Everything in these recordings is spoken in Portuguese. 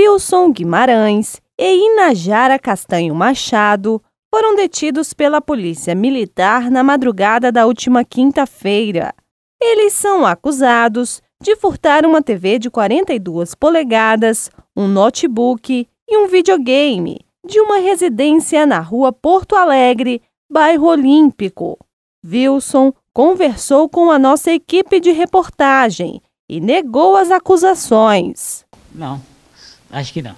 Wilson Guimarães e Inajara Castanho Machado foram detidos pela Polícia Militar na madrugada da última quinta-feira. Eles são acusados de furtar uma TV de 42 polegadas, um notebook e um videogame de uma residência na rua Porto Alegre, bairro Olímpico. Wilson conversou com a nossa equipe de reportagem e negou as acusações. Não, Acho que não.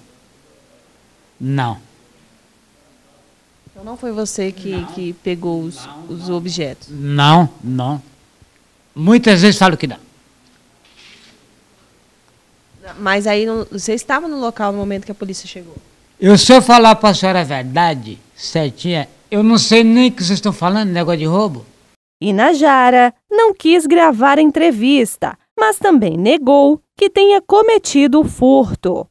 Não. Então não foi você que, não, que pegou os, não, os não. objetos? Não, não. Muitas vezes falo que não. Mas aí você estava no local no momento que a polícia chegou? Eu, se eu falar para a senhora a verdade, certinha, eu não sei nem o que vocês estão falando, negócio de roubo. E Najara não quis gravar a entrevista, mas também negou que tenha cometido o furto.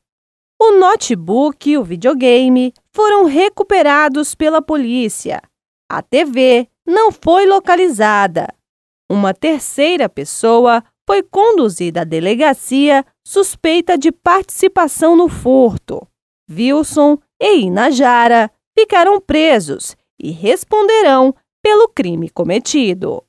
O notebook e o videogame foram recuperados pela polícia. A TV não foi localizada. Uma terceira pessoa foi conduzida à delegacia suspeita de participação no furto. Wilson e Inajara ficaram presos e responderão pelo crime cometido.